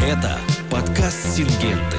Это подкаст «Сингенты».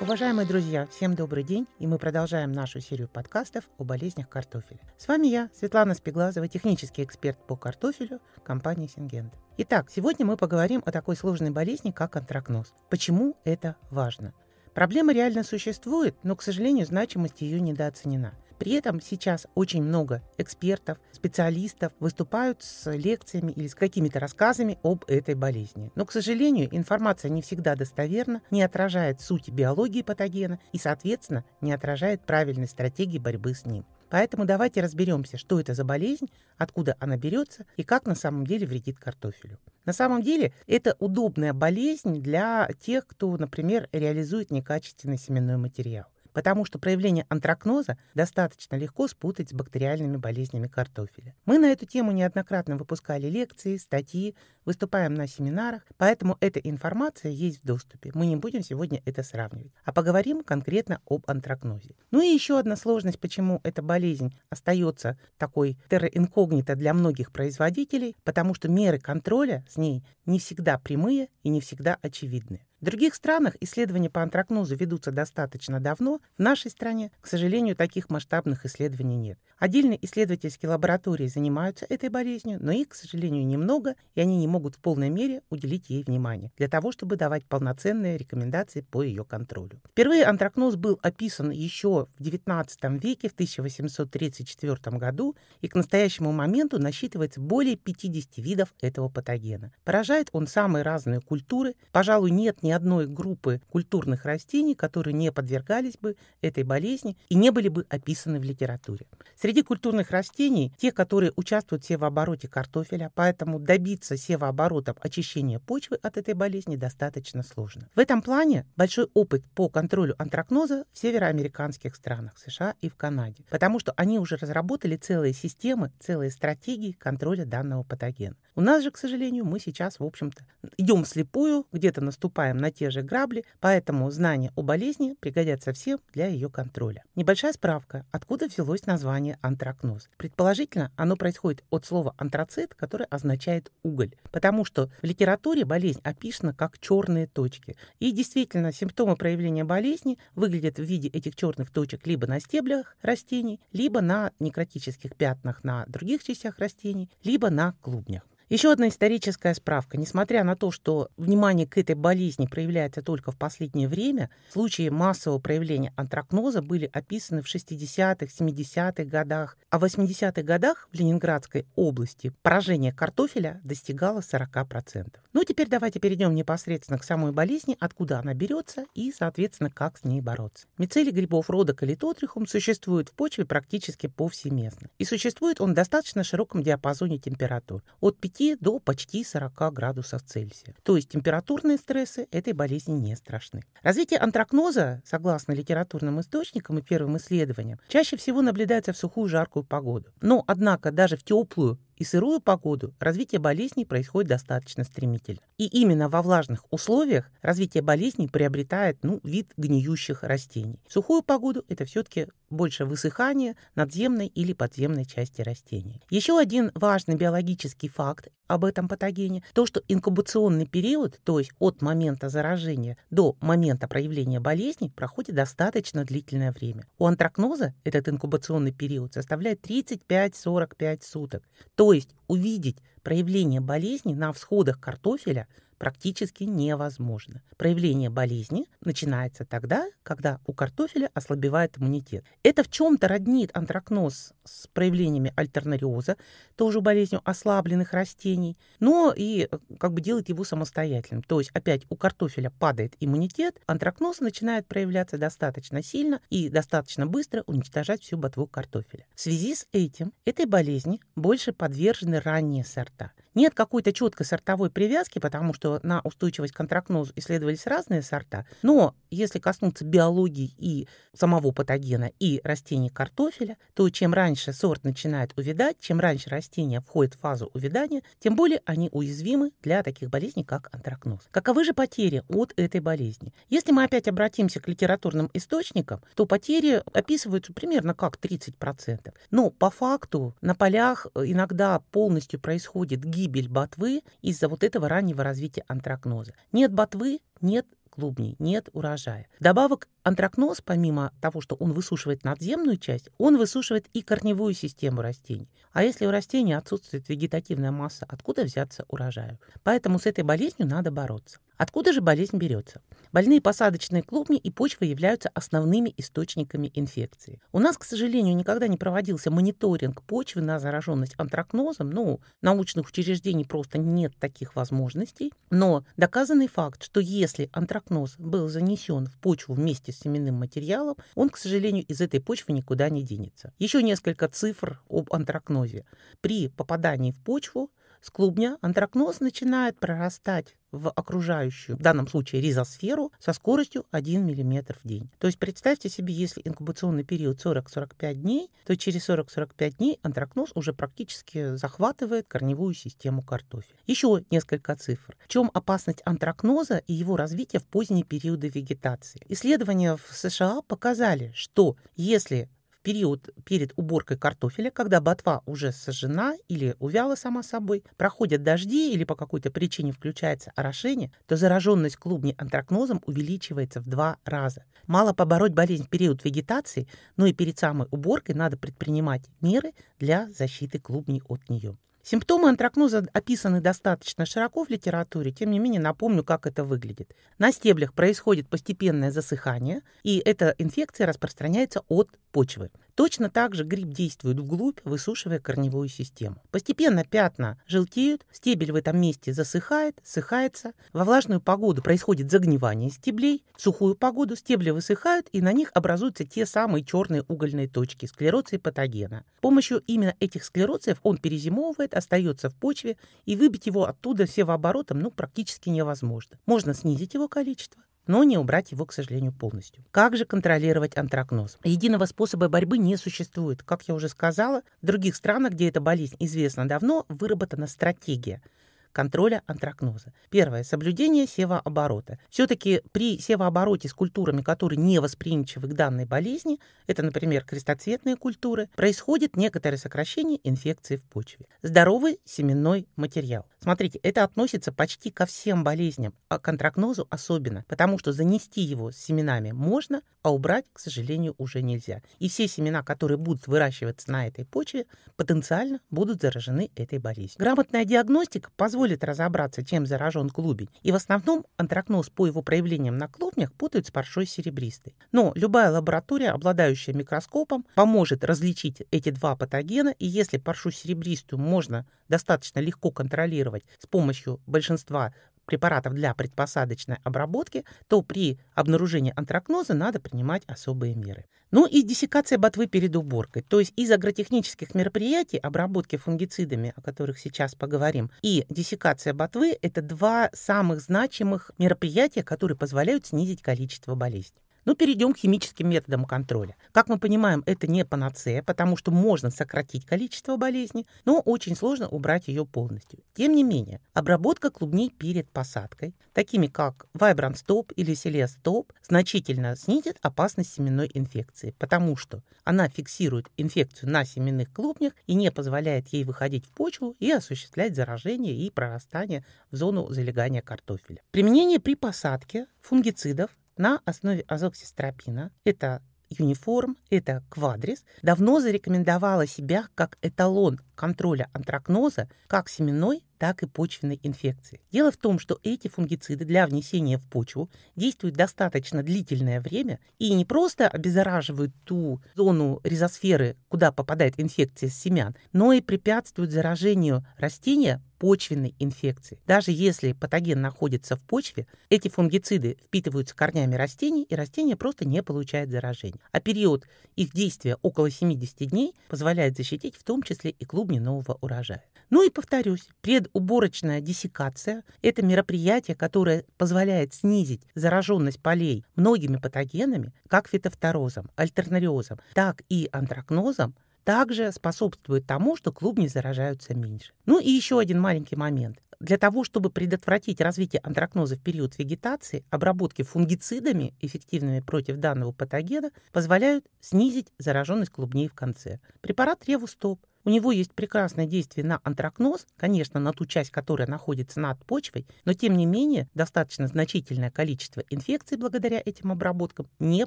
Уважаемые друзья, всем добрый день, и мы продолжаем нашу серию подкастов о болезнях картофеля. С вами я, Светлана Спиглазова, технический эксперт по картофелю компании «Сингент». Итак, сегодня мы поговорим о такой сложной болезни, как антракноз. Почему это важно? Проблема реально существует, но, к сожалению, значимость ее недооценена – при этом сейчас очень много экспертов, специалистов выступают с лекциями или с какими-то рассказами об этой болезни. Но, к сожалению, информация не всегда достоверна, не отражает суть биологии патогена и, соответственно, не отражает правильной стратегии борьбы с ним. Поэтому давайте разберемся, что это за болезнь, откуда она берется и как на самом деле вредит картофелю. На самом деле это удобная болезнь для тех, кто, например, реализует некачественный семенной материал потому что проявление антракноза достаточно легко спутать с бактериальными болезнями картофеля. Мы на эту тему неоднократно выпускали лекции, статьи, выступаем на семинарах, поэтому эта информация есть в доступе. Мы не будем сегодня это сравнивать, а поговорим конкретно об антракнозе. Ну и еще одна сложность, почему эта болезнь остается такой терроинкогнито для многих производителей, потому что меры контроля с ней не всегда прямые и не всегда очевидны. В других странах исследования по антракнозу ведутся достаточно давно, в нашей стране, к сожалению, таких масштабных исследований нет. Отдельные исследовательские лаборатории занимаются этой болезнью, но их, к сожалению, немного, и они не могут в полной мере уделить ей внимание, для того, чтобы давать полноценные рекомендации по ее контролю. Впервые антракноз был описан еще в XIX веке, в 1834 году, и к настоящему моменту насчитывается более 50 видов этого патогена. Поражает он самые разные культуры, пожалуй, нет ни ни одной группы культурных растений, которые не подвергались бы этой болезни и не были бы описаны в литературе. Среди культурных растений те, которые участвуют в севообороте картофеля, поэтому добиться севооборотом очищения почвы от этой болезни достаточно сложно. В этом плане большой опыт по контролю антракноза в североамериканских странах США и в Канаде, потому что они уже разработали целые системы, целые стратегии контроля данного патогена. У нас же, к сожалению, мы сейчас, в общем-то, идем вслепую, где-то наступаем там на те же грабли, поэтому знания о болезни пригодятся всем для ее контроля. Небольшая справка, откуда взялось название антракноз. Предположительно, оно происходит от слова антрацит, которое означает уголь, потому что в литературе болезнь описана как черные точки. И действительно, симптомы проявления болезни выглядят в виде этих черных точек либо на стеблях растений, либо на некротических пятнах на других частях растений, либо на клубнях. Еще одна историческая справка. Несмотря на то, что внимание к этой болезни проявляется только в последнее время, случаи массового проявления антракноза были описаны в 60-х, 70-х годах, а в 80-х годах в Ленинградской области поражение картофеля достигало 40%. Ну, теперь давайте перейдем непосредственно к самой болезни, откуда она берется и, соответственно, как с ней бороться. Мицелий грибов рода калитотрихум существует в почве практически повсеместно. И существует он в достаточно широком диапазоне температур. От 5 30 до почти 40 градусов Цельсия. То есть температурные стрессы этой болезни не страшны. Развитие антракноза, согласно литературным источникам и первым исследованиям, чаще всего наблюдается в сухую жаркую погоду. Но, однако, даже в теплую и сырую погоду развитие болезней происходит достаточно стремительно. И именно во влажных условиях развитие болезней приобретает ну, вид гниющих растений. В сухую погоду это все-таки больше высыхание надземной или подземной части растений. Еще один важный биологический факт об этом патогене, то, что инкубационный период, то есть от момента заражения до момента проявления болезни, проходит достаточно длительное время. У антракноза этот инкубационный период составляет 35-45 суток. То есть увидеть проявление болезни на всходах картофеля – практически невозможно. Проявление болезни начинается тогда, когда у картофеля ослабевает иммунитет. Это в чем-то роднит антракноз с проявлениями альтернариоза, тоже болезнью ослабленных растений, но и э, как бы делает его самостоятельным. То есть опять у картофеля падает иммунитет, антракноз начинает проявляться достаточно сильно и достаточно быстро уничтожать всю ботву картофеля. В связи с этим этой болезни больше подвержены ранние сорта. Нет какой-то четкой сортовой привязки, потому что на устойчивость к антракнозу исследовались разные сорта. Но если коснуться биологии и самого патогена, и растений картофеля, то чем раньше сорт начинает увядать, чем раньше растение входит в фазу увядания, тем более они уязвимы для таких болезней, как антракноз. Каковы же потери от этой болезни? Если мы опять обратимся к литературным источникам, то потери описываются примерно как 30%. Но по факту на полях э, иногда полностью происходит гибель гибель ботвы из-за вот этого раннего развития антракноза. Нет ботвы, нет клубней, нет урожая. Добавок антракноз, помимо того, что он высушивает надземную часть, он высушивает и корневую систему растений. А если у растения отсутствует вегетативная масса, откуда взяться урожаю? Поэтому с этой болезнью надо бороться. Откуда же болезнь берется? Больные посадочные клубни и почвы являются основными источниками инфекции. У нас, к сожалению, никогда не проводился мониторинг почвы на зараженность антракнозом. Ну, научных учреждений просто нет таких возможностей. Но доказанный факт, что если антракноз был занесен в почву вместе с семенным материалом, он, к сожалению, из этой почвы никуда не денется. Еще несколько цифр об антракнозе. При попадании в почву с клубня антракноз начинает прорастать в окружающую, в данном случае ризосферу, со скоростью 1 мм в день. То есть представьте себе, если инкубационный период 40-45 дней, то через 40-45 дней антракноз уже практически захватывает корневую систему картофеля. Еще несколько цифр. В чем опасность антракноза и его развитие в поздние периоды вегетации? Исследования в США показали, что если период перед уборкой картофеля, когда ботва уже сожжена или увяла сама собой, проходят дожди или по какой-то причине включается орошение, то зараженность клубней антракнозом увеличивается в два раза. Мало побороть болезнь в период вегетации, но и перед самой уборкой надо предпринимать меры для защиты клубней от нее. Симптомы антракноза описаны достаточно широко в литературе, тем не менее напомню, как это выглядит. На стеблях происходит постепенное засыхание, и эта инфекция распространяется от почвы. Точно так же гриб действует вглубь, высушивая корневую систему. Постепенно пятна желтеют, стебель в этом месте засыхает, сыхается. Во влажную погоду происходит загнивание стеблей. В сухую погоду стебли высыхают, и на них образуются те самые черные угольные точки – склероции патогена. С помощью именно этих склероциев он перезимовывает, остается в почве, и выбить его оттуда севооборотом ну, практически невозможно. Можно снизить его количество, но не убрать его, к сожалению, полностью. Как же контролировать антракноз? Единого способа борьбы не существует. Как я уже сказала, в других странах, где эта болезнь известна давно, выработана стратегия – контроля антракноза. Первое. Соблюдение севооборота. Все-таки при севообороте с культурами, которые не восприимчивы к данной болезни, это, например, крестоцветные культуры, происходит некоторое сокращение инфекции в почве. Здоровый семенной материал. Смотрите, это относится почти ко всем болезням, а к антракнозу особенно, потому что занести его с семенами можно, а убрать, к сожалению, уже нельзя. И все семена, которые будут выращиваться на этой почве, потенциально будут заражены этой болезнью. Грамотная диагностика позволит позволит разобраться, чем заражен клубень, и в основном антракноз по его проявлениям на клубнях путают с паршой серебристой. Но любая лаборатория, обладающая микроскопом, поможет различить эти два патогена, и если паршу серебристую можно достаточно легко контролировать с помощью большинства препаратов для предпосадочной обработки, то при обнаружении антракноза надо принимать особые меры. Ну и диссекация ботвы перед уборкой. То есть из агротехнических мероприятий обработки фунгицидами, о которых сейчас поговорим, и диссекация ботвы – это два самых значимых мероприятия, которые позволяют снизить количество болезней. Но перейдем к химическим методам контроля. Как мы понимаем, это не панацея, потому что можно сократить количество болезни, но очень сложно убрать ее полностью. Тем не менее, обработка клубней перед посадкой, такими как Vibrant Stop или Celeste Stop, значительно снизит опасность семенной инфекции, потому что она фиксирует инфекцию на семенных клубнях и не позволяет ей выходить в почву и осуществлять заражение и прорастание в зону залегания картофеля. Применение при посадке фунгицидов на основе азоксистропина, это Юниформ, это Квадрис, давно зарекомендовала себя как эталон контроля антракноза как семенной, так и почвенной инфекции. Дело в том, что эти фунгициды для внесения в почву действуют достаточно длительное время и не просто обеззараживают ту зону ризосферы, куда попадает инфекция с семян, но и препятствуют заражению растения почвенной инфекции. Даже если патоген находится в почве, эти фунгициды впитываются корнями растений, и растение просто не получает заражения. А период их действия около 70 дней позволяет защитить в том числе и клубни нового урожая. Ну и повторюсь, пред уборочная диссекация – это мероприятие, которое позволяет снизить зараженность полей многими патогенами, как фитофторозом, альтернариозом, так и антракнозом, также способствует тому, что клубни заражаются меньше. Ну и еще один маленький момент. Для того, чтобы предотвратить развитие антракноза в период вегетации, обработки фунгицидами, эффективными против данного патогена, позволяют снизить зараженность клубней в конце. Препарат Ревустоп – у него есть прекрасное действие на антракноз, конечно, на ту часть, которая находится над почвой, но тем не менее достаточно значительное количество инфекций благодаря этим обработкам не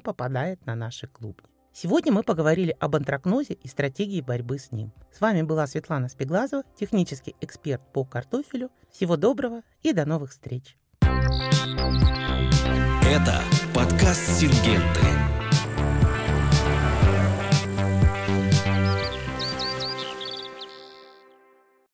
попадает на наши клубни. Сегодня мы поговорили об антракнозе и стратегии борьбы с ним. С вами была Светлана Спеглазова, технический эксперт по картофелю. Всего доброго и до новых встреч. Это подкаст Сингенты.